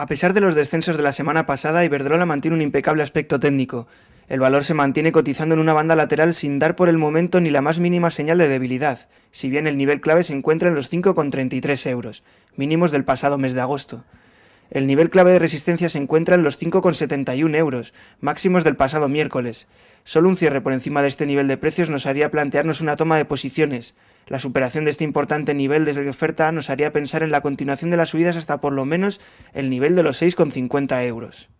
A pesar de los descensos de la semana pasada, Iberdrola mantiene un impecable aspecto técnico. El valor se mantiene cotizando en una banda lateral sin dar por el momento ni la más mínima señal de debilidad, si bien el nivel clave se encuentra en los 5,33 euros, mínimos del pasado mes de agosto. El nivel clave de resistencia se encuentra en los 5,71 euros, máximos del pasado miércoles. Solo un cierre por encima de este nivel de precios nos haría plantearnos una toma de posiciones. La superación de este importante nivel desde la oferta nos haría pensar en la continuación de las subidas hasta por lo menos el nivel de los 6,50 euros.